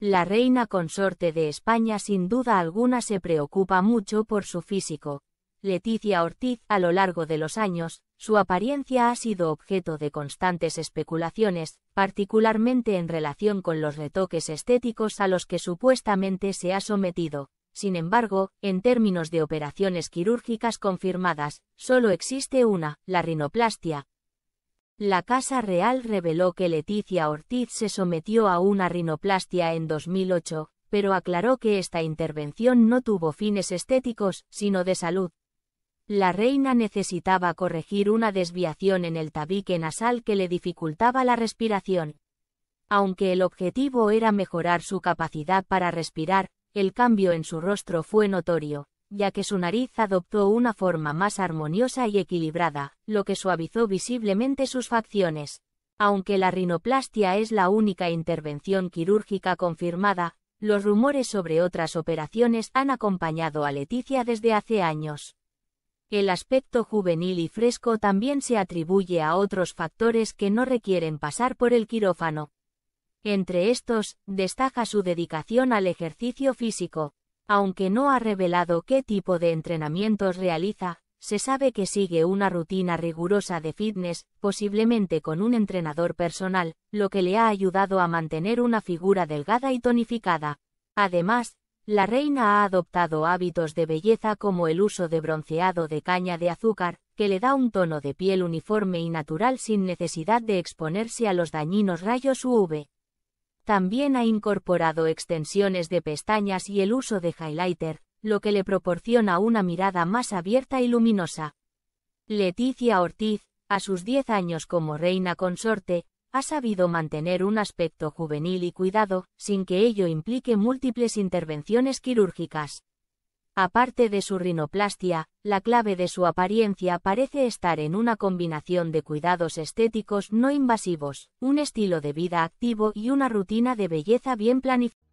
La reina consorte de España sin duda alguna se preocupa mucho por su físico. Leticia Ortiz, a lo largo de los años, su apariencia ha sido objeto de constantes especulaciones, particularmente en relación con los retoques estéticos a los que supuestamente se ha sometido. Sin embargo, en términos de operaciones quirúrgicas confirmadas, solo existe una, la rinoplastia, la Casa Real reveló que Leticia Ortiz se sometió a una rinoplastia en 2008, pero aclaró que esta intervención no tuvo fines estéticos, sino de salud. La reina necesitaba corregir una desviación en el tabique nasal que le dificultaba la respiración. Aunque el objetivo era mejorar su capacidad para respirar, el cambio en su rostro fue notorio ya que su nariz adoptó una forma más armoniosa y equilibrada, lo que suavizó visiblemente sus facciones. Aunque la rinoplastia es la única intervención quirúrgica confirmada, los rumores sobre otras operaciones han acompañado a Leticia desde hace años. El aspecto juvenil y fresco también se atribuye a otros factores que no requieren pasar por el quirófano. Entre estos, destaca su dedicación al ejercicio físico, aunque no ha revelado qué tipo de entrenamientos realiza, se sabe que sigue una rutina rigurosa de fitness, posiblemente con un entrenador personal, lo que le ha ayudado a mantener una figura delgada y tonificada. Además, la reina ha adoptado hábitos de belleza como el uso de bronceado de caña de azúcar, que le da un tono de piel uniforme y natural sin necesidad de exponerse a los dañinos rayos UV. También ha incorporado extensiones de pestañas y el uso de highlighter, lo que le proporciona una mirada más abierta y luminosa. Leticia Ortiz, a sus 10 años como reina consorte, ha sabido mantener un aspecto juvenil y cuidado, sin que ello implique múltiples intervenciones quirúrgicas. Aparte de su rinoplastia, la clave de su apariencia parece estar en una combinación de cuidados estéticos no invasivos, un estilo de vida activo y una rutina de belleza bien planificada.